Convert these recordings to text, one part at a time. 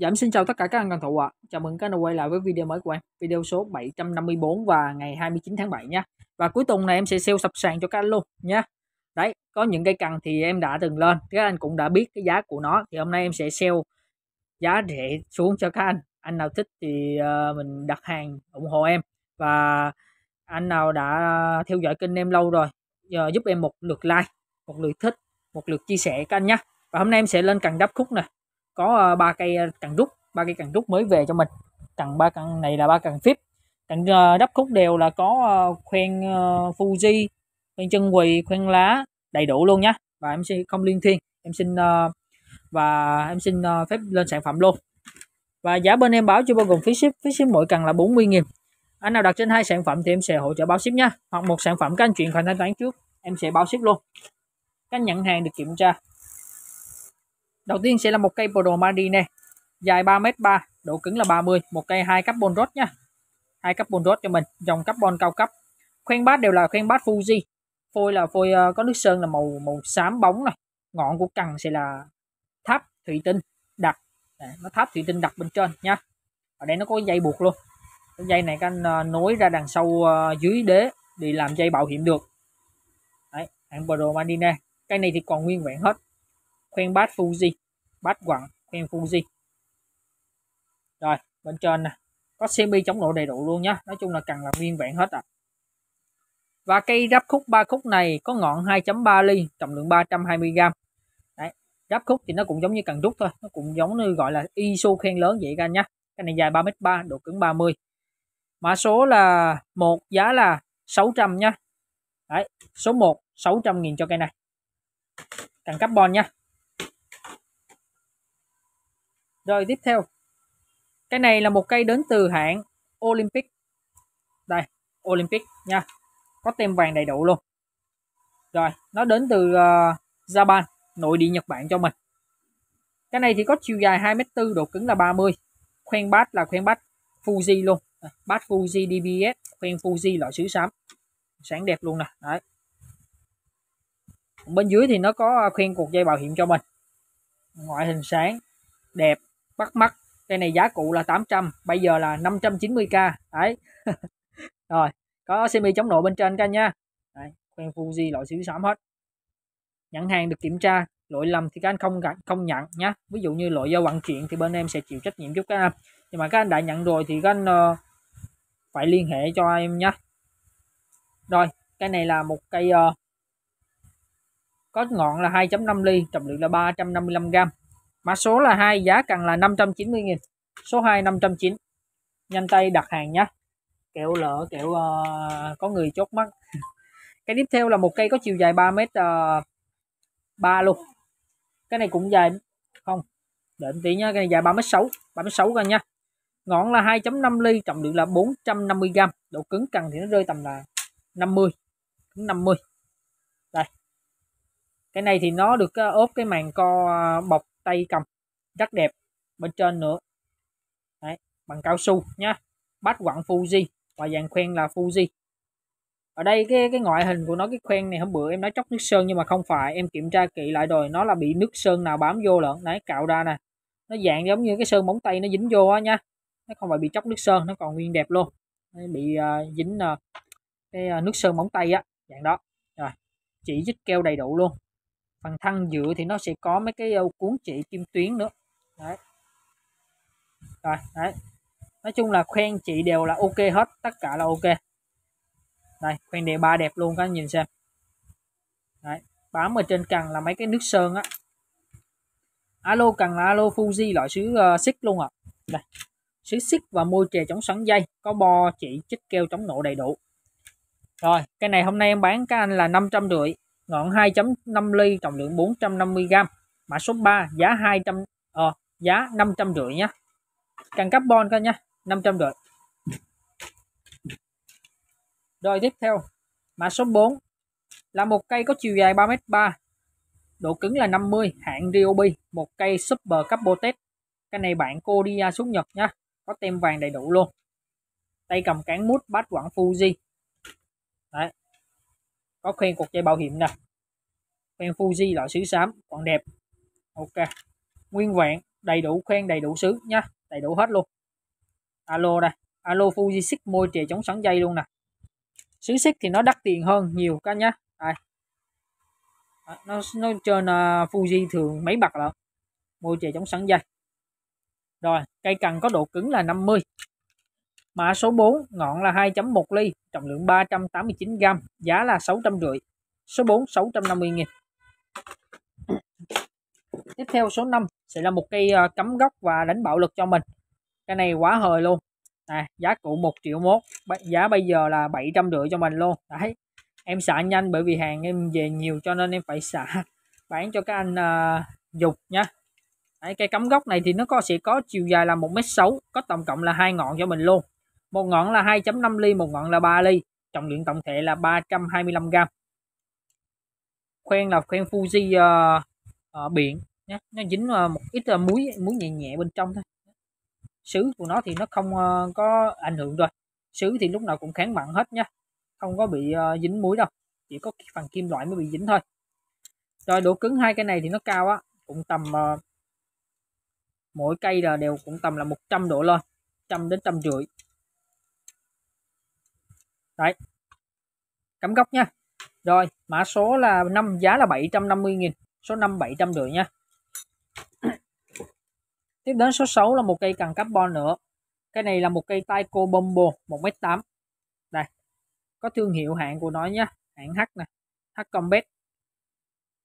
dạ em xin chào tất cả các anh cần thủ ạ. À. Chào mừng các anh quay lại với video mới của em, video số 754 và ngày 29 tháng 7 nha. Và cuối tuần này em sẽ sale sập sàn cho các anh luôn nha. Đấy, có những cây cần thì em đã từng lên, các anh cũng đã biết cái giá của nó thì hôm nay em sẽ sale giá rẻ xuống cho các anh. Anh nào thích thì ờ, mình đặt hàng ủng hộ em và anh nào đã theo dõi kênh em lâu rồi giúp em một lượt like, một lượt thích, một lượt chia sẻ các anh nhé. Và hôm nay em sẽ lên cần đắp khúc này có ờ, ba cây ờ, cần rút ba cây cần rút mới về cho mình cần ba cần này là ba cần phíp cần ờ, đắp khúc đều là có khoen Fuji khoen chân quỳ khoen lá đầy đủ luôn nhá và em xin không liên thiên em xin và em xin phép lên sản phẩm luôn và giá bên em báo chưa bao gồm phí ship phí ship mỗi cần là 40.000 anh nào đặt trên hai sản phẩm thì em sẽ hỗ trợ báo ship nha hoặc một sản phẩm các anh chuyện khoản thanh toán trước em sẽ báo ship luôn các nhận hàng được kiểm tra Đầu tiên sẽ là một cây Pro Mari này, dài 3m3, độ cứng là 30, một cây hai carbon rod nha. Hai carbon rod cho mình, dòng carbon cao cấp. Khoen bát đều là khoen bát Fuji. Phôi là phôi ờ, có nước sơn là màu màu xám bóng này. Ngọn của cần sẽ là tháp thủy tinh đặt. Đấy, nó tháp thủy tinh đặt bên trên nha. Ở đây nó có dây buộc luôn. Cái dây này các anh ờ, nối ra đằng sau ờ, dưới đế để làm dây bảo hiểm được. Đấy, hãng Pro Marine. Cây này thì còn nguyên vẹn hết khoen bát Fuji bát quặng khoen Fuji rồi bên trên nè có semi chống nổ đầy đủ luôn nhá nói chung là cần là nguyên vẹn hết à và cây ráp khúc ba khúc này có ngọn 2.3 ly trọng lượng 320 g đấy ráp khúc thì nó cũng giống như cần rút thôi nó cũng giống như gọi là iso khen lớn vậy ra nhá cái này dài 3m3 độ cứng 30 mã số là một giá là 600 nhá đấy số 1 600.000 cho cây này cần carbon nhá. Rồi tiếp theo. Cái này là một cây đến từ hãng Olympic. Đây, Olympic nha. Có tem vàng đầy đủ luôn. Rồi, nó đến từ uh, Japan, nội địa Nhật Bản cho mình. Cái này thì có chiều dài 2m4, độ cứng là 30. Khoen bát là khoen bát Fuji luôn. Bát Fuji DBS, khoen Fuji loại sứ xám. Sáng đẹp luôn nè. Đấy. Bên dưới thì nó có ờ, khoen cột dây bảo hiểm cho mình. Ngoại hình sáng, đẹp bắt mắt cây này giá cũ là 800 bây giờ là 590k đấy rồi có semi chống nổ bên trên các nha đấy, quen Fuji loại xíu xám hết nhận hàng được kiểm tra lỗi lầm thì các anh không không nhận nhé ví dụ như lỗi do vận chuyển thì bên em sẽ chịu trách nhiệm giúp các anh nhưng mà các anh đã nhận rồi thì các anh uh, phải liên hệ cho em nhé rồi cái này là một cây uh, có ngọn là 2.5 ly trọng lượng là 355 gram mã số là 2 giá cần là 590.000 số 2 590 nhanh tay đặt hàng nhé kẹo lỡ kẹo uh, có người chốt mắt cái tiếp theo là một cây có chiều dài 3 mét uh, ờ, 3 luôn cái này cũng dài không đợi tí nha cái này dài 36 36 con nha ngọn là 2.5 ly trọng lượng là 450 g độ cứng cần thì nó rơi tầm là 50 cứng 50 đây cái này thì nó được ờ, ốp cái màn co bọc tay cầm rất đẹp bên trên nữa Đấy, bằng cao su nhá bát quặng Fuji và dàn khoen là Fuji ở đây cái cái ngoại hình của nó cái khoen này hôm bữa em nói chóc nước sơn nhưng mà không phải em kiểm tra kỹ lại rồi nó là bị nước sơn nào bám vô lận đấy cạo ra nè nó dạng giống như cái sơn móng tay nó dính vô á nha nó không phải bị chóc nước sơn nó còn nguyên đẹp luôn đấy, bị uh, dính uh, cái uh, nước sơn móng tay á dạng đó rồi chỉ dít keo đầy đủ luôn phần thân giữa thì nó sẽ có mấy cái ờ, cuốn chỉ kim tuyến nữa đấy rồi đấy nói chung là khoen chị đều là ok hết tất cả là ok đây khoen đề ba đẹp luôn các anh nhìn xem đấy bám ở trên cần là mấy cái nước sơn á alo cần là alo fuji loại sứ uh, ờ, xích luôn à đây sứ xích và môi chè chống xoắn dây có bo chỉ chích keo chống nổ đầy đủ rồi cái này hôm nay em bán các anh là năm trăm rưỡi ngọn 2.5 ly trọng lượng 450g mã số 3 giá 200 ờ, à, giá 500 rưỡi nhé càng carbon các nhé 500 rưỡi rồi tiếp theo mã số 4 là một cây có chiều dài 3m3 độ cứng là 50 hạng Ryobi một cây super capote cái này bạn cô đi xuống Nhật nhá có tem vàng đầy đủ luôn tay cầm cán mút bát quảng Fuji có khoen cột dây bảo hiểm nè khoen Fuji loại xứ xám còn đẹp ok nguyên vẹn đầy đủ khoen đầy đủ xứ nhá đầy đủ hết luôn alo đây alo Fuji xích môi chè chống sắn dây luôn nè xứ xích thì nó đắt tiền hơn nhiều các nhá đây. nó nó trên uh, Fuji thường mấy bạc lận môi chè chống sắn dây rồi cây cần có độ cứng là 50 Mã số 4, ngọn là 2.1 ly, trọng lượng 389 g, giá là 650. Số 4 650 000 Tiếp theo số 5 sẽ là một cây ờ, cắm gốc và đánh bạo lực cho mình. Cái này quá hời luôn. À, giá cũ 1 triệu mốt, giá bây giờ là rưỡi cho mình luôn. Đấy. Em xả nhanh bởi vì hàng em về nhiều cho nên em phải xả bán cho các anh uh, dục nha. Đấy, cây cắm gốc này thì nó có sẽ có chiều dài là 1m6, có tổng cộng là hai ngọn cho mình luôn một ngọn là 2.5 ly một ngọn là 3 ly trọng lượng tổng thể là 325 gram khoen là khoen Fuji uh, uh, biển nhé nó dính uh, một ít uh, muối muối nhẹ nhẹ bên trong thôi sứ của nó thì nó không uh, có ảnh hưởng rồi sứ thì lúc nào cũng kháng mặn hết nhé không có bị uh, dính muối đâu chỉ có phần kim loại mới bị dính thôi rồi độ cứng hai cái này thì nó cao á cũng tầm uh, mỗi cây là đều cũng tầm là 100 độ lên trăm đến trăm rưỡi đấy cắm góc nha rồi mã số là năm giá là 750.000 số 5 700 rưỡi nha tiếp đến số 6 là một cây cần carbon nữa cái này là một cây tay cô Bombo 1m8 đây có thương hiệu hạng của nó nhé hạng H nè H Combat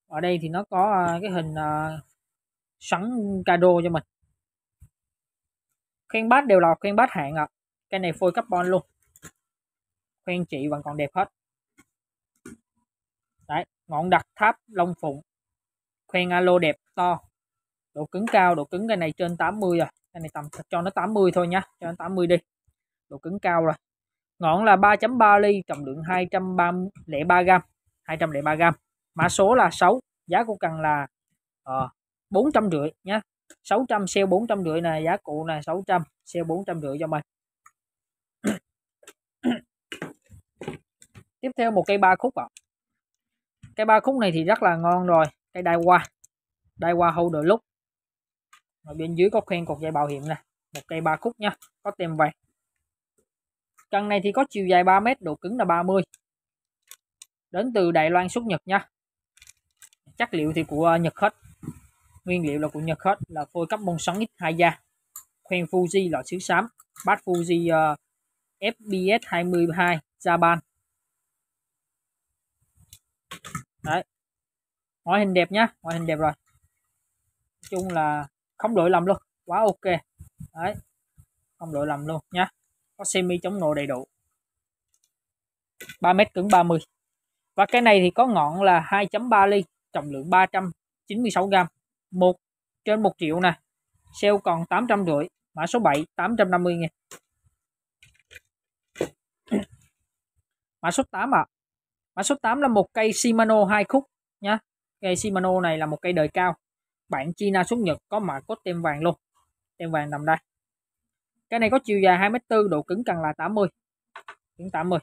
ở đây thì nó có à, cái hình uh, à, sẵn cado cho mình khen bát đều là khen bát hạng ạ à. cái này phôi carbon luôn khoen chị vẫn còn đẹp hết đấy ngọn đặc tháp long phụng khoen alo đẹp to độ cứng cao độ cứng cái này trên 80 rồi à. cái này tầm cho nó 80 thôi nhá cho nó 80 đi độ cứng cao rồi ngọn là 3.3 ly trọng lượng 203 gram 203 gram mã số là 6 giá của cần là uh, ờ, 400 rưỡi nhá 600 sale 400 rưỡi này giá cụ này 600 sale 400 rưỡi cho mình tiếp theo một cây ba khúc ạ à. cây ba khúc này thì rất là ngon rồi cây đai hoa đai hoa holder lúc ở bên dưới có khoen cột dây bảo hiểm nè một cây ba khúc nha có tem vàng Cần này thì có chiều dài 3 mét, độ cứng là 30. Đến từ Đài Loan xuất Nhật nha. Chất liệu thì của Nhật hết. Nguyên liệu là của Nhật hết là phôi cấp bông sắn X2 da. Khoen Fuji loại xứ xám. Bát Fuji uh, FBS 22 Japan đấy ngoại hình đẹp nhá ngoại hình đẹp rồi nói chung là không lỗi lầm luôn quá ok đấy không lỗi lầm luôn nhá có semi chống nổ đầy đủ 3 mét cứng 30 và cái này thì có ngọn là 2.3 ly trọng lượng 396 gram một trên 1 triệu nè sale còn rưỡi mã số 7 850 nghìn mã số 8 ạ à mã số 8 là một cây Shimano hai khúc nhá cây Shimano này là một cây đời cao bản China xuất Nhật có mã cốt tem vàng luôn tem vàng nằm đây cây này có chiều dài 2m4 độ cứng cần là 80 cứng 80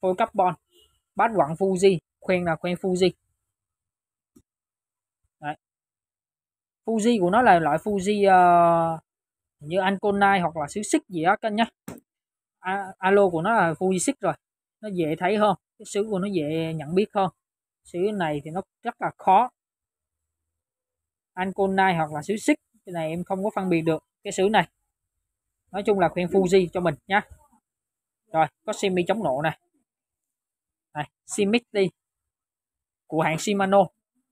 phôi carbon bát quặng Fuji khuyên là khuyên Fuji Đấy. Fuji của nó là loại Fuji uh, như Anconai hoặc là xứ xích gì đó các nhá A alo của nó là Fuji xích rồi nó dễ thấy hơn, cái xứ của nó dễ nhận biết hơn xứ này thì nó rất là khó Anconai hoặc là xứ xích cái này em không có phân biệt được cái xứ này nói chung là khuyên Fuji cho mình nhé. rồi có simi chống nổ này này Simiti của hãng Shimano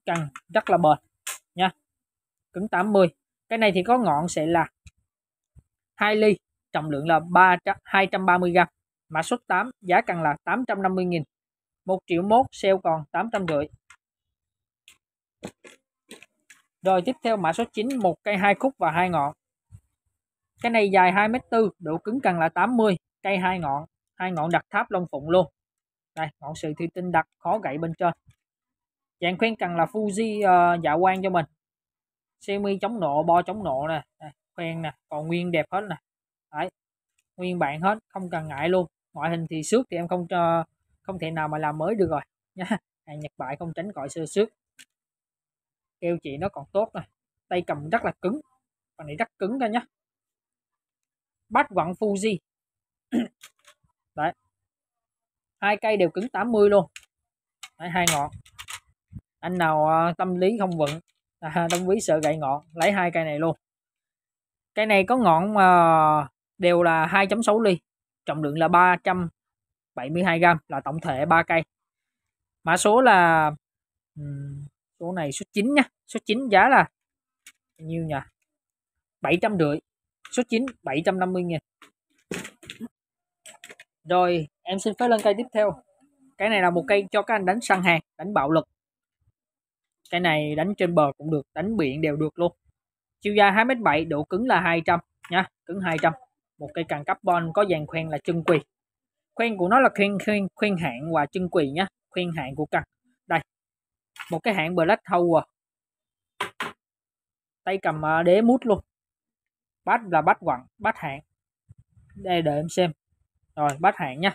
cần rất là bền nha cứng 80 cái này thì có ngọn sẽ là 2 ly trọng lượng là 3 230 gram mã số 8 giá cần là 850.000 1 triệu mốt sale còn 850 rồi tiếp theo mã số 9 một cây hai khúc và hai ngọn cái này dài 2m4 độ cứng cần là 80 cây hai ngọn hai ngọn đặt tháp long phụng luôn đây ngọn sự thủy tinh đặt khó gậy bên trên dạng khuyên cần là Fuji uh, dạ quang cho mình semi chống nộ bo chống nộ nè khoen nè còn nguyên đẹp hết nè Đấy. nguyên bản hết không cần ngại luôn ngoại hình thì xước thì em không cho không thể nào mà làm mới được rồi nhá hàng Nhật bại không tránh khỏi sơ xước keo chị nó còn tốt này tay cầm rất là cứng còn này rất cứng ra nhá bát vặn Fuji đấy hai cây đều cứng 80 luôn đấy, hai ngọn anh nào à, tâm lý không vững à, tâm lý sợ gậy ngọn lấy hai cây này luôn cây này có ngọn mà đều là 2.6 ly trọng lượng là 372 g là tổng thể ba cây mã số là số này số 9 nha số 9 giá là nhiêu nhỉ 750 số 9 750 nghìn rồi em xin phép lên cây tiếp theo cái này là một cây cho các anh đánh săn hàng đánh bạo lực cái này đánh trên bờ cũng được đánh biển đều được luôn chiều dài 2m7 độ cứng là 200 nha cứng 200 một cây cần carbon có dàn khoen là chân quỳ khoen của nó là khoen khoen khoen hạng và chân quỳ nhá khoen hạng của cần đây một cái hạng black tower tay cầm à, đế mút luôn bát là bát quặng bát hạng đây đợi em xem rồi bát hạng nhá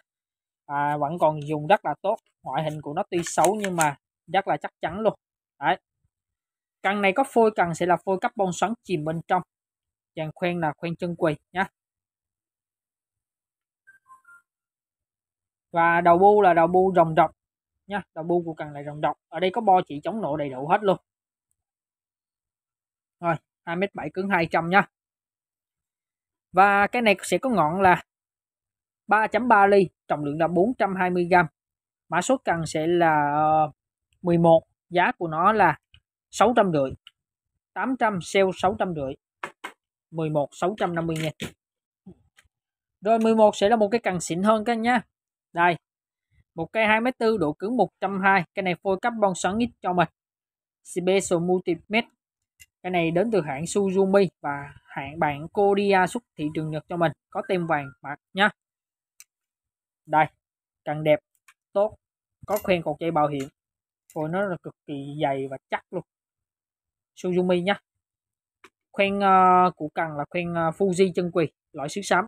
à, vẫn còn dùng rất là tốt ngoại hình của nó tuy xấu nhưng mà rất là chắc chắn luôn đấy cần này có phôi cần sẽ là phôi carbon xoắn chìm bên trong dàn khoen là khoen chân quỳ nhá và đầu bu là đầu bu rồng độc nha đầu bu của cần này rồng độc ở đây có bo chỉ chống nổ đầy đủ hết luôn rồi 2m7 cứng 200 nha và cái này sẽ có ngọn là 3.3 ly trọng lượng là 420 g mã số cần sẽ là 11 ờ, giá của nó là 650 800 sale 650 11 650 000 rồi 11 sẽ là một cái cần xịn hơn các anh nha đây một cây 2m4 độ cứng 120 cái này phôi carbon xoắn ít cho mình Special Multimed cái này đến từ hãng Suzumi và hãng bạn Kodia xuất thị trường Nhật cho mình có tem vàng mặt nhá đây càng đẹp tốt có khuyên cột dây bảo hiểm phôi nó là cực kỳ dày và chắc luôn Suzumi nhá khuyên uh, ờ, của cần là khuyên uh, ờ, Fuji chân quỳ loại xứ xám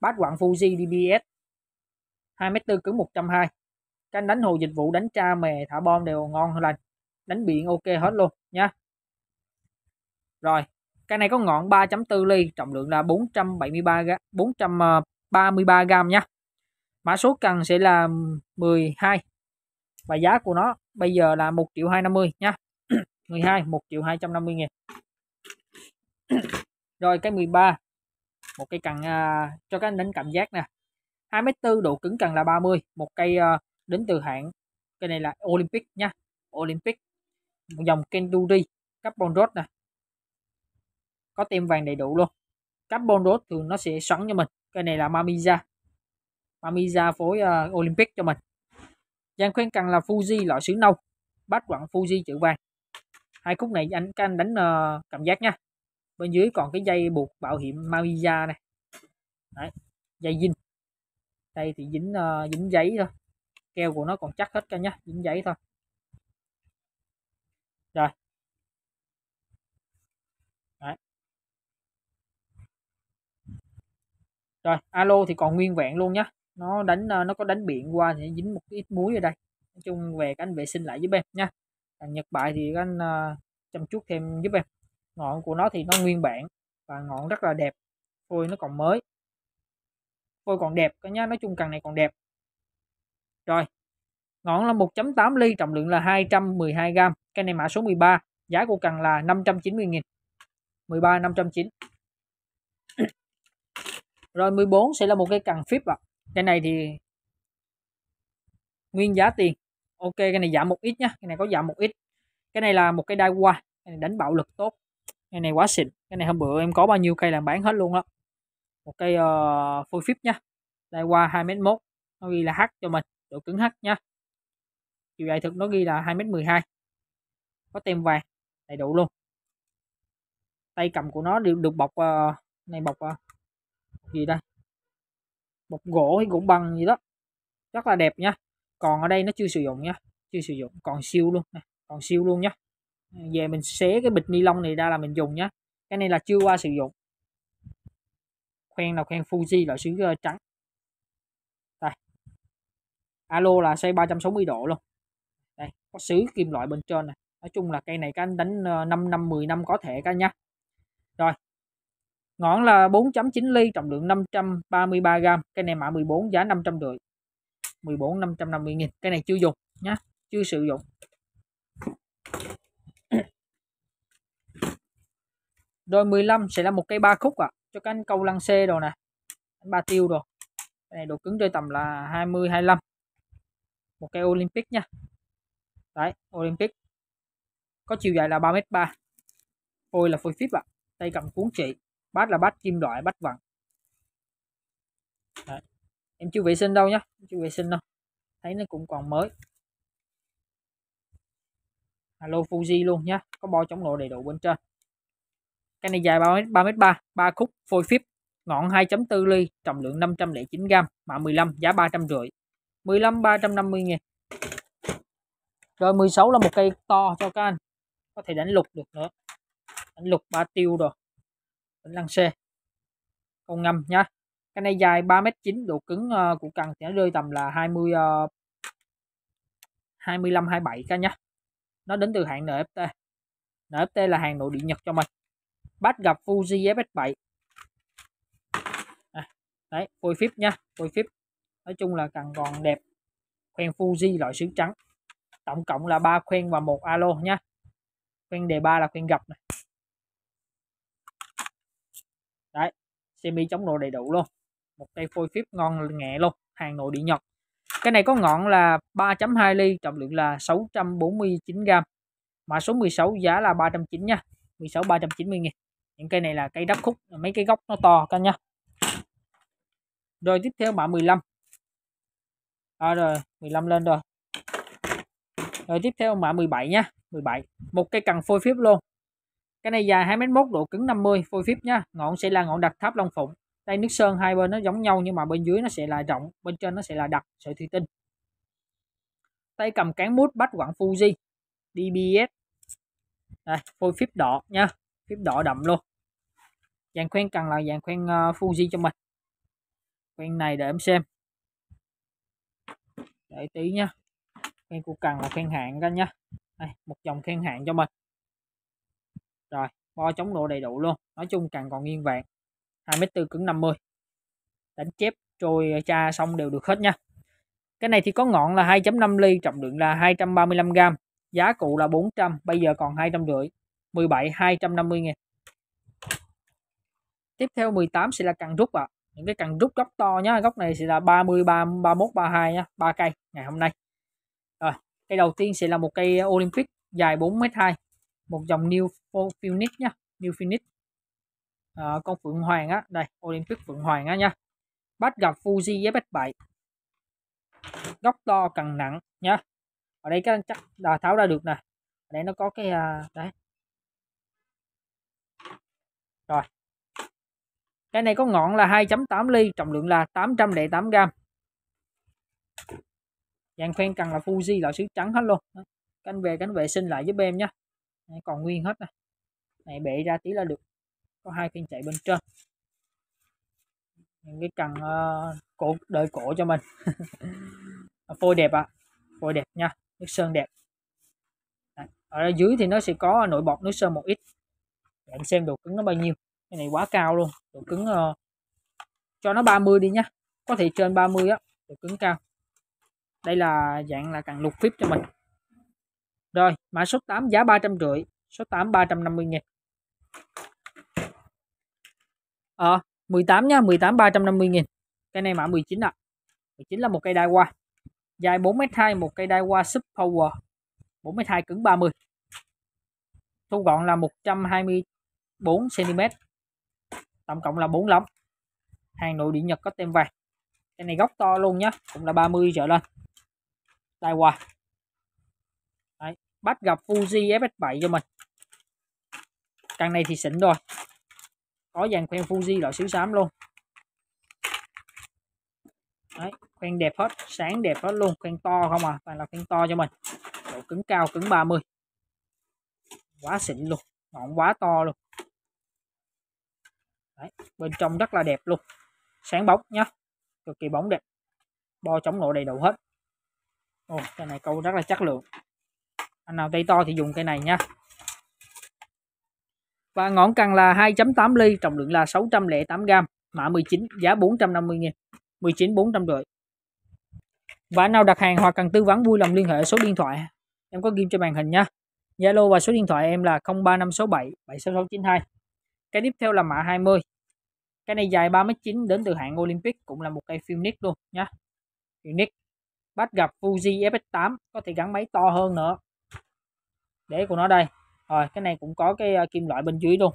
Bát quặng Fuji DBS 2m4 cứng 120 Canh đánh hồ dịch vụ đánh tra mè thả bom đều ngon lành Đánh biển ok hết luôn nha Rồi Cái này có ngọn 3.4 ly Trọng lượng là 473 g 433 gram ờ, nha Mã số cần sẽ là 12 Và giá của nó bây giờ là 1 triệu 250 nha 12 1 triệu 250 nghìn Rồi cái 13 một cây cần uh, à, cho các anh đánh cảm giác nè 2m4 độ cứng cần là 30 một cây uh, đến từ hãng cây này là Olympic nha Olympic một dòng Kenduri carbon rod nè có tem vàng đầy đủ luôn carbon rod thường nó sẽ sẵn cho mình cây này là Mamiza Mamiza phối uh, Olympic cho mình dàn khuyên cần là Fuji loại sứ nâu bát quặng Fuji chữ vàng hai khúc này anh các anh đánh uh, cảm giác nha bên dưới còn cái dây buộc bảo hiểm Maviza này Đấy, dây dính, đây thì dính uh, dính giấy thôi keo của nó còn chắc hết cả nhá dính giấy thôi rồi Đấy. rồi alo thì còn nguyên vẹn luôn nhá nó đánh ờ, nó có đánh biển qua thì dính một ít muối ở đây nói chung về các anh vệ sinh lại giúp em nhá, thằng nhật bại thì các anh uh, chăm chút thêm giúp em ngọn của nó thì nó nguyên bản và ngọn rất là đẹp phôi nó còn mới phôi còn đẹp cả nhá nói chung cần này còn đẹp rồi ngọn là 1.8 ly trọng lượng là 212 gram cái này mã số 13 giá của cần là 590 nghìn, 13 590 rồi 14 sẽ là một cái cần phíp ạ à. cái này thì nguyên giá tiền ok cái này giảm một ít nhá cái này có giảm một ít cái này là một cái đai qua đánh bạo lực tốt cái này quá xịn cái này hôm bữa em có bao nhiêu cây là bán hết luôn đó một cây uh, phôi phíp nha đây qua hai mét mốt nó ghi là h cho mình độ cứng h nhá chiều dài thực nó ghi là hai mét mười hai có tem vàng đầy đủ luôn tay cầm của nó đều được bọc uh, này bọc uh, gì đây bọc gỗ hay gỗ bằng gì đó rất là đẹp nhá còn ở đây nó chưa sử dụng nhá chưa sử dụng còn siêu luôn còn siêu luôn nhá Ừ, về mình xé cái bịch ni lông này ra là mình dùng nhé cái này là chưa qua sử dụng khoen là khoen Fuji loại xứ ờ, trắng đây alo là xoay 360 độ luôn đây có xứ kim loại bên trên này nói chung là cây này các anh đánh 5 ờ, năm 10 năm có thể các nhá rồi ngọn là 4.9 ly trọng lượng 533 gram cây này mã 14 giá 500 rưỡi 14 550 nghìn cái này chưa dùng nhá chưa sử dụng rồi 15 sẽ là một cây ba khúc ạ à, cho cánh câu lăng xe đồ nè ba tiêu đồ cái này độ cứng rơi tầm là 20 25 một cây Olympic nha đấy Olympic có chiều dài là 3m3 phôi là phôi phíp ạ à. tay cầm cuốn trị bát là bát kim loại bát vặn đấy. em chưa vệ sinh đâu nhá chưa vệ sinh đâu thấy nó cũng còn mới alo Fuji luôn nhá có bo chống nổ đầy đủ bên trên Cây này dài 3 m 3, 3 khúc, phôi phíp, ngọn 2.4 ly, trọng lượng 509 g, mã 15, giá 350. 15 350 000 Rồi 16 là một cây to cho các anh. Có thể đánh lục được nữa. Đánh lục ba tiêu rồi. Đánh lăng xe. Câu ngâm nhá Cái này dài 3m9, độ cứng ờ, của cần sẽ rơi tầm là 20 uh, 25 27 các nhá. Nó đến từ hãng NFT. NFT là hàng nội địa Nhật cho mình bắt gặp Fuji FX7 à, đấy phôi phíp nha phôi phíp nói chung là càng còn đẹp khoen Fuji loại sứ trắng tổng cộng là ba khoen và một alo nha khoen đề ba là khoen gặp này đấy semi chống nổ đầy đủ luôn một cây phôi phíp ngon nhẹ luôn hàng nội địa nhật cái này có ngọn là 3.2 ly trọng lượng là 649 g mã số 16 giá là 390 nha 16 390 nghìn những cây này là cây đắp khúc mấy cái gốc nó to các nhá rồi tiếp theo mã 15 à, rồi 15 lên rồi rồi tiếp theo mã 17 nhá 17 một cây cần phôi phíp luôn cái này dài 2m1 độ cứng 50 phôi phíp nhá ngọn sẽ là ngọn đặt tháp long phụng đây nước sơn hai bên nó giống nhau nhưng mà bên dưới nó sẽ là rộng bên trên nó sẽ là đặt sợi thủy tinh tay cầm cán mút bắt quặng Fuji DBS đây, phôi phíp đỏ nha phím đỏ đậm luôn dàn khoen cần là dàn khoen uh, ờ, Fuji cho mình khoen này để em xem để tí nha khoen của cần là khoen hạng ra nha đây, một dòng khoen hạng cho mình rồi bo chống độ đầy đủ luôn nói chung càng còn nguyên vẹn 2m4 cứng 50 đánh chép trôi cha ờ, xong đều được hết nha cái này thì có ngọn là 2.5 ly trọng lượng là 235g giá cũ là 400 bây giờ còn 250 17 250 ngàn tiếp theo 18 sẽ là cần rút ạ à. những cái cần rút góc to nhá góc này sẽ là 30 30 31 32 nhá ba cây ngày hôm nay rồi cây đầu tiên sẽ là một cây Olympic dài 4m2 một dòng New Phoenix nhá New Phoenix à, con Phượng Hoàng á đây Olympic Phượng Hoàng á nha bắt gặp Fuji ZX7 góc to cần nặng nhá ở đây các anh chắc là tháo ra được nè ở đây nó có cái à, đấy rồi cái này có ngọn là 2.8 ly trọng lượng là 808 gram dàn khoen cần là Fuji loại sứ trắng hết luôn cánh về cánh vệ sinh lại giúp em nhé này còn nguyên hết này này bệ ra tí là được có hai kênh chạy bên trên những cái cần uh, ờ, cổ đợi cổ cho mình phôi đẹp ạ à. phôi đẹp nha nước sơn đẹp Đấy. ở dưới thì nó sẽ có nổi bọt nước sơn một ít em xem độ cứng nó bao nhiêu cái này quá cao luôn độ cứng uh, cho nó 30 đi nhá có thể trên 30 á độ cứng cao đây là dạng là càng lục phíp cho mình rồi mã số 8 giá rưỡi số 8 350 nghìn ở à, 18 nha 18 350 nghìn cái này mã 19 ạ à. 19 là một cây đai qua dài 4m2 một cây đai qua super power 42 cứng 30 thu gọn là 120 4 cm tổng cộng là 45 hàng nội địa Nhật có tem vàng cái này góc to luôn nhá cũng là 30 trở lên đai hoa Đấy. bắt gặp Fuji FS7 cho mình căn này thì xịn rồi có dàn khoen Fuji loại xíu xám luôn Đấy, khoen đẹp hết, sáng đẹp hết luôn, khoen to không à, toàn là khoen to cho mình. Độ cứng cao, cứng 30. Quá xịn luôn, ngọn quá to luôn. Đấy, bên trong rất là đẹp luôn sáng bóng nhá cực kỳ bóng đẹp bo chống nổ đầy đủ hết Ồ, cái này câu rất là chất lượng anh nào tay to thì dùng cái này nha và ngọn cần là 2.8 ly trọng lượng là 608 gram mã 19 giá 450 nghìn 19 450 và anh nào đặt hàng hoặc cần tư vấn vui lòng liên hệ số điện thoại em có ghi trên màn hình nha Zalo và số điện thoại em là 035677 76692 cái tiếp theo là mã 20 cái này dài 39 đến từ hạng Olympic cũng là một cây Phoenix luôn nhá Phoenix bắt gặp Fuji FX8 có thể gắn máy to hơn nữa để của nó đây rồi cái này cũng có cái ờ, kim loại bên dưới luôn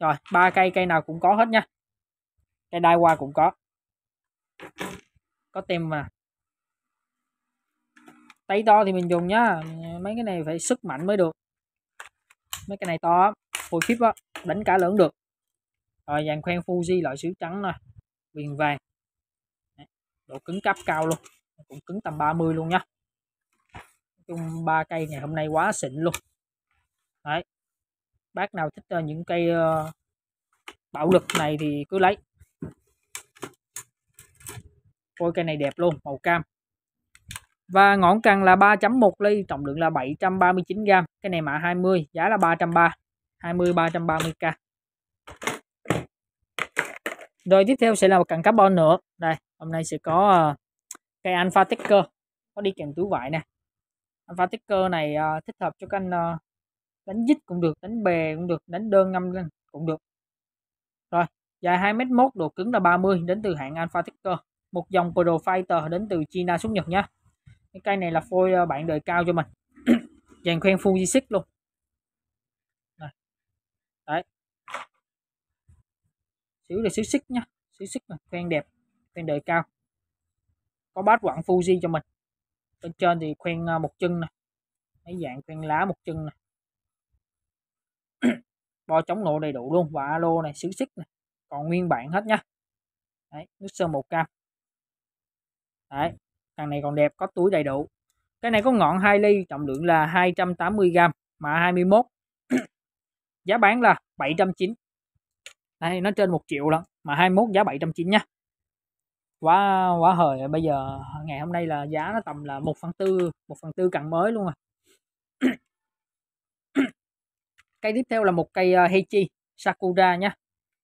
rồi ba cây cây nào cũng có hết nha cây đai qua cũng có có tem mà tay to thì mình dùng nhá mấy cái này phải sức mạnh mới được mấy cái này to hồi khiếp á đánh cá lớn được rồi dàn khoen Fuji loại xíu trắng này viền vàng độ cứng cấp cao luôn cũng cứng tầm 30 luôn nhá, chung ba cây ngày hôm nay quá xịn luôn Đấy. bác nào thích ờ, những cây ờ, bạo lực này thì cứ lấy Ôi cây này đẹp luôn màu cam và ngọn cần là 3.1 ly trọng lượng là 739 g cái này mạ 20 giá là 330 20 330k rồi tiếp theo sẽ là một cặn carbon nữa đây hôm nay sẽ có ờ, cây alpha ticker có đi kèm túi vải nè alpha ticker này ờ, thích hợp cho các anh ờ, đánh dít cũng được đánh bè cũng được đánh đơn ngâm cũng được rồi dài 2 m mốt độ cứng là 30 đến từ hãng alpha ticker một dòng pro fighter đến từ china xuất nhật nhá cái cây này là phôi bạn đời cao cho mình dàn khoen fuji 6 luôn đấy xíu là xíu xích nhá xíu xích mà khoen đẹp khoen đời cao có bát quặng Fuji cho mình bên trên thì khoen à, một chân nè mấy dạng khoen lá một chân nè bo chống nổ đầy đủ luôn và alo này xíu xích này còn nguyên bản hết nhá đấy nước sơn màu cam đấy thằng này còn đẹp có túi đầy đủ cái này có ngọn 2 ly trọng lượng là 280 g mã 21 giá bán là 790 đây nó trên 1 triệu lận mà 21 giá 790 nha quá quá hời bây giờ ngày hôm nay là giá nó tầm là 1 phần tư 1 phần tư cặn mới luôn à cây tiếp theo là một cây uh, Heichi Sakura nhá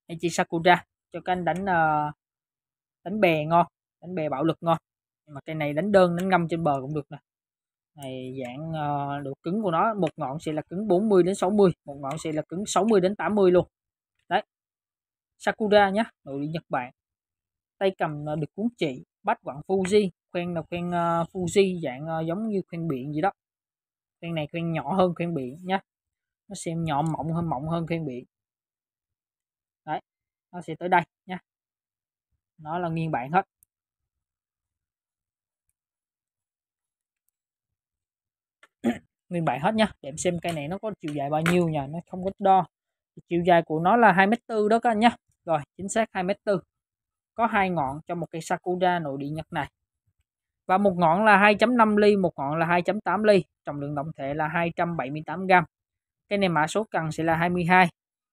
Heichi Sakura cho các anh đánh uh, đánh bè ngon đánh bè bạo lực ngon mà cây này đánh đơn đánh ngâm trên bờ cũng được nè này dạng uh, độ cứng của nó một ngọn sẽ là cứng 40 đến 60 một ngọn sẽ là cứng 60 đến 80 luôn đấy Sakura nhá nội địa Nhật Bản tay cầm uh, được cuốn chỉ bách quặng Fuji khoen là khoen uh, Fuji dạng uh, giống như khoen biển gì đó khoen này khoen nhỏ hơn khoen biển nhá nó xem nhỏ mỏng hơn mỏng hơn khoen biển đấy nó sẽ tới đây nhá nó là nguyên bản hết nguyên bản hết nhá. để em xem cây này nó có chiều dài bao nhiêu nha nó không có đo chiều dài của nó là 2m4 đó các anh nhá. rồi chính xác 2m4 có hai ngọn cho một cây Sakura nội địa Nhật này và một ngọn là 2.5 ly một ngọn là 2.8 ly trọng lượng tổng thể là 278 g cái này mã số cần sẽ là 22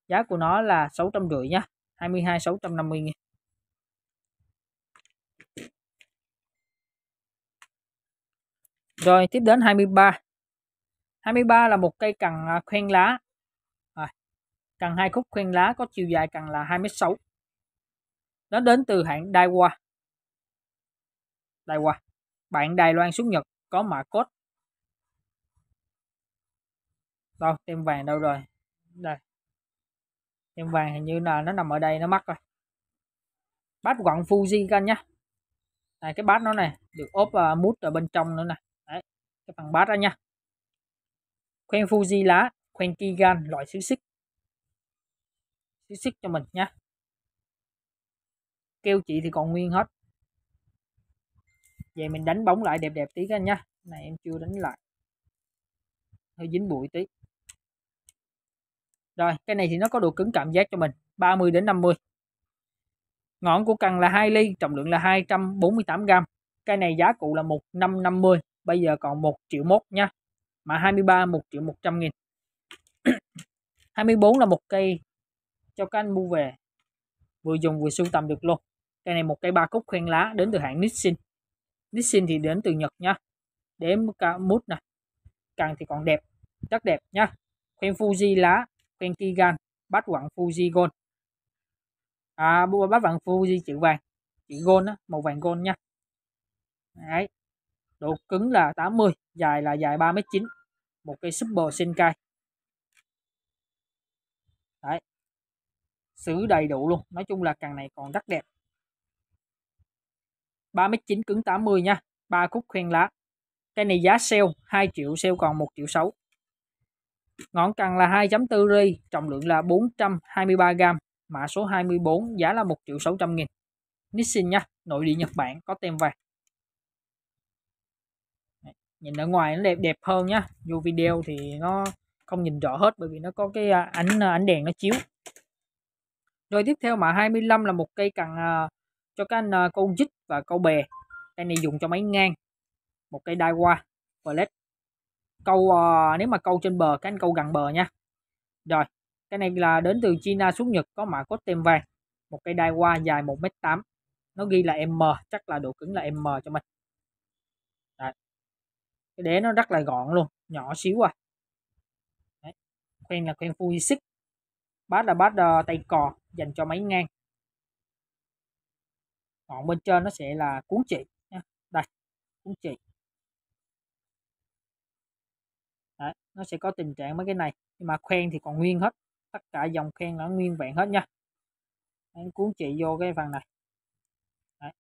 giá của nó là 650 nhá. 22 650 nghìn rồi tiếp đến 23 23 là một cây cần à, khoen lá à, cần hai khúc khoen lá có chiều dài cần là 2m6 nó đến từ hãng Daiwa Daiwa bạn Đài Loan xuống Nhật có mã code đâu tem vàng đâu rồi đây tem vàng hình như là nó nằm ở đây nó mắc rồi bát quặng Fuji canh nhá này cái bát nó này được ốp uh, mút ở bên trong nữa nè đấy cái phần bát đó nha khoen Fuji lá khoen Kigan loại xứ xích xứ xích cho mình nha kêu chị thì còn nguyên hết vậy mình đánh bóng lại đẹp đẹp tí các anh nha này em chưa đánh lại hơi dính bụi tí rồi cái này thì nó có độ cứng cảm giác cho mình 30 đến 50 ngọn của cần là 2 ly trọng lượng là 248 gram cái này giá cũ là 1550 bây giờ còn 1 triệu mốt nha mã 23 1 triệu 100 nghìn 24 là một cây cho các anh mua về vừa dùng vừa sưu tầm được luôn cây này một cây ba cúc khoen lá đến từ hãng Nissin Nissin thì đến từ Nhật nha để cả mút nè càng thì còn đẹp rất đẹp nha khoen Fuji lá khoen Kigan bát quặng Fuji Gold à bát quặng Fuji chữ vàng chữ gold á màu vàng gold nha đấy độ cứng là 80 dài là dài 3m9 một cây Super Senkai đấy xử đầy đủ luôn nói chung là càng này còn rất đẹp 3m9 cứng 80 nha ba khúc khoen lá cây này giá sale 2 triệu sale còn 1 triệu 6 ngọn cần là 2.4 ri trọng lượng là 423 gram mã số 24 giá là 1 triệu 600 nghìn Nissin nha nội địa Nhật Bản có tem vàng nhìn ở ngoài nó đẹp đẹp hơn nhá dù video thì nó không nhìn rõ hết bởi vì nó có cái à, ánh à, ánh đèn nó chiếu rồi tiếp theo mã 25 là một cây cần à, cho các anh câu dít và câu bè cây này dùng cho máy ngang một cây đai qua flex câu nếu mà câu trên bờ các anh câu gần bờ nha rồi cái này là đến từ China xuống Nhật có mã cốt tem vàng một cây đai qua dài 1m8 nó ghi là M chắc là độ cứng là M cho mình cái đế nó rất là gọn luôn nhỏ xíu à Đấy. khoen là khoen xích bát là bát uh, tay cò dành cho máy ngang còn bên trên nó sẽ là cuốn chỉ nha. đây cuốn chỉ Đấy, nó sẽ có tình trạng mấy cái này nhưng mà khoen thì còn nguyên hết tất cả dòng khoen là nguyên vẹn hết nha Đấy, cuốn chỉ vô cái phần này Đấy.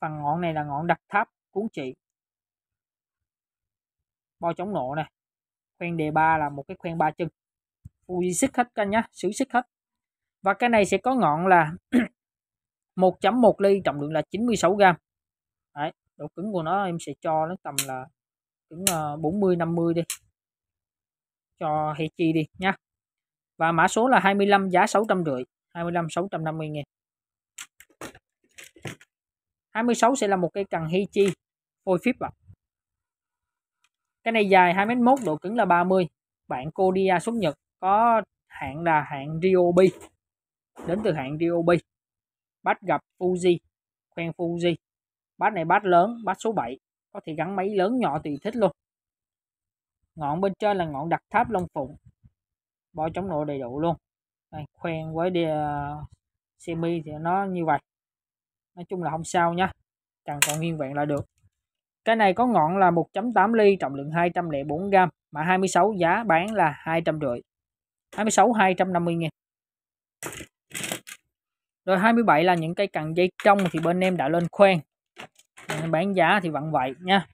phần ngọn này là ngọn đặt tháp cuốn chỉ bo chống nổ này, khoen đề ba là một cái khoen ba chân Fuji xích hết các anh nhé xứ xích hết và cái này sẽ có ngọn là 1.1 ly trọng lượng là 96 gram Đấy, độ cứng của nó em sẽ cho nó tầm là cứng 40 ờ, 50 đi cho Hechi đi nha và mã số là 25 giá 650 25 650 nghìn 26 sẽ là một cây cần Hechi phôi phíp ạ à cái này dài 2m1 độ cứng là 30 bạn Kodia xuất Nhật có hạng là hạng Ryobi đến từ hạng Ryobi bắt gặp Fuji khoen Fuji bát này bát lớn bát số 7 có thể gắn máy lớn nhỏ tùy thích luôn ngọn bên trên là ngọn đặt tháp long phụng bo chống nổ đầy đủ luôn khoen với đi ờ, semi thì nó như vậy nói chung là không sao nhá càng còn nguyên vẹn là được cái này có ngọn là 1.8 ly, trọng lượng 204 g, mã 26 giá bán là 250. 26 250 000 Rồi 27 là những cây cần dây trong thì bên em đã lên khoen. Bán giá thì vẫn vậy nha.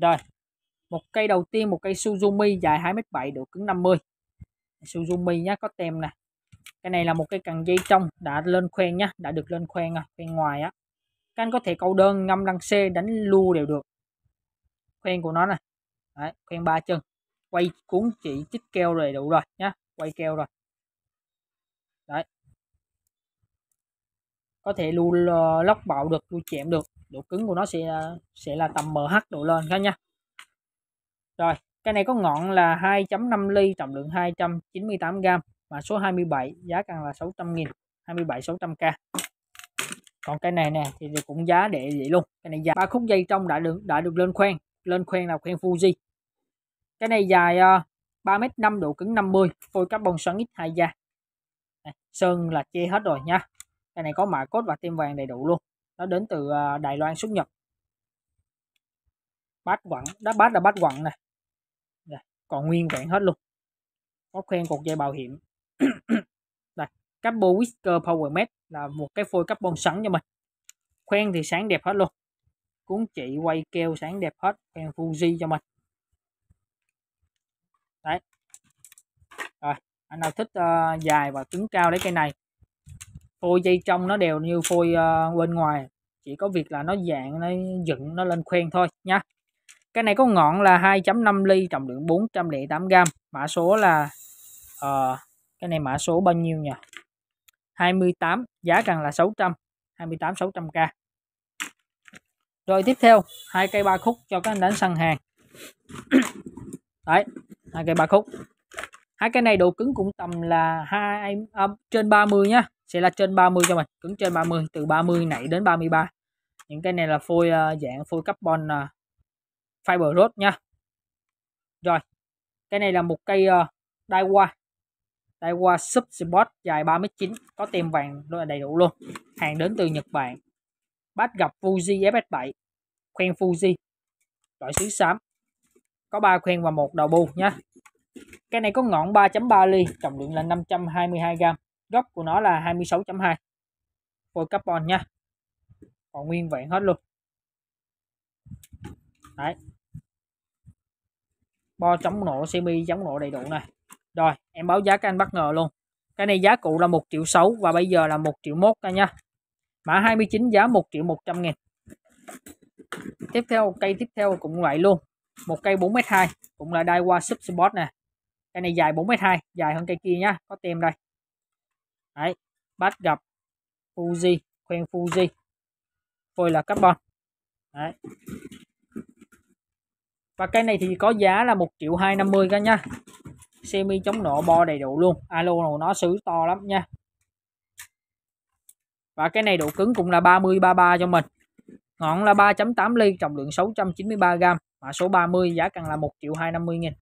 Rồi. Một cây đầu tiên một cây Suzumi dài 2m7 độ cứng 50. Suzumi nhá, có tem nè. Cái này là một cây cần dây trong đã lên khoen nhá, đã được lên khoen rồi, à, khoen ngoài á các có thể câu đơn ngâm đăng xe đánh lu đều được khoen của nó nè Đấy, khoen ba chân quay cuốn chỉ chích keo rồi đủ rồi nhá quay keo rồi đấy có thể lu ờ, lóc bạo được lu chạm được độ cứng của nó sẽ ờ, sẽ là tầm mh độ lên các nha rồi cái này có ngọn là 2.5 ly trọng lượng 298 g và số 27 giá càng là 600 nghìn 27 600k còn cái này nè thì cũng giá để vậy luôn cái này dài ba khúc dây trong đã được đã được lên khoen lên khoen là khoen Fuji cái này dài ờ, ba 3 m 5 độ cứng 50 phôi carbon xoắn ít hai da sơn là che hết rồi nha cái này có mã cốt và tem vàng đầy đủ luôn nó đến từ ờ, Đài Loan xuất nhập bát quặng đá bát là bát quặng này còn nguyên vẹn hết luôn có khoen cột dây bảo hiểm Cabo Whisker Power Matte là một cái phôi carbon sẵn cho mình khoen thì sáng đẹp hết luôn cuốn chị quay keo sáng đẹp hết khoen Fuji cho mình đấy rồi anh nào thích uh, dài và cứng cao lấy cây này phôi dây trong nó đều như phôi uh, bên ngoài chỉ có việc là nó dạng nó dựng nó lên khoen thôi nha cái này có ngọn là 2.5 ly trọng lượng 408 gram mã số là uh, cái này mã số bao nhiêu nhỉ 28 giá rằng là 600 28 600k rồi tiếp theo hai cây ba khúc cho các anh đánh săn hàng đấy hai cây ba khúc hai cây này độ cứng cũng tầm là hai à, trên 30 nhá sẽ là trên 30 cho mình cứng trên 30 từ 30 nảy đến 33 những cây này là phôi uh, dạng phôi carbon uh, fiber rod nha rồi cái này là một cây uh, à, đai qua đây qua sub sport dài 39 có tem vàng rất là đầy đủ luôn hàng đến từ Nhật Bản Bắt gặp Fuji FS7 khoen Fuji loại xứ xám có ba khoen và một đầu bu nhé cái này có ngọn 3.3 ly trọng lượng là 522 g gốc của nó là 26.2 phôi carbon nha còn nguyên vẹn hết luôn đấy bo chống nổ semi chống nổ đầy đủ này rồi em báo giá các anh bất ngờ luôn Cái này giá cũ là 1 triệu 6 và bây giờ là 1 triệu 1 cả nha Mã 29 giá 1 triệu 100 nghìn Tiếp theo cây tiếp theo cũng vậy luôn một cây 4m2 cũng là Daiwa Subsport nè cây này dài 4m2 dài hơn cây kia nhá có tem đây đấy bắt gặp Fuji khoen Fuji phôi là carbon đấy và cây này thì có giá là 1 triệu 250 cả nha semi chống nổ bo đầy đủ luôn alo nó sứ to lắm nha và cái này độ cứng cũng là 3033 cho mình ngọn là 3.8 ly trọng lượng 693 g mã số 30 giá cần là 1 triệu 250 nghìn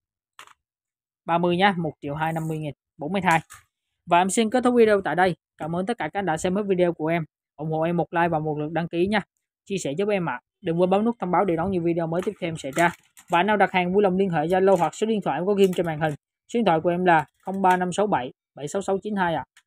30 nhá 1 triệu 250 nghìn 42 và em xin kết thúc video tại đây cảm ơn tất cả các anh đã xem hết video của em ủng hộ em một like và một lượt đăng ký nha chia sẻ giúp em ạ à. đừng quên bấm nút thông báo để đón những video mới tiếp theo em sẽ ra và anh nào đặt hàng vui lòng liên hệ zalo hoặc số điện thoại em có ghim trên màn hình số điện thoại của em là 0356776692 ạ à.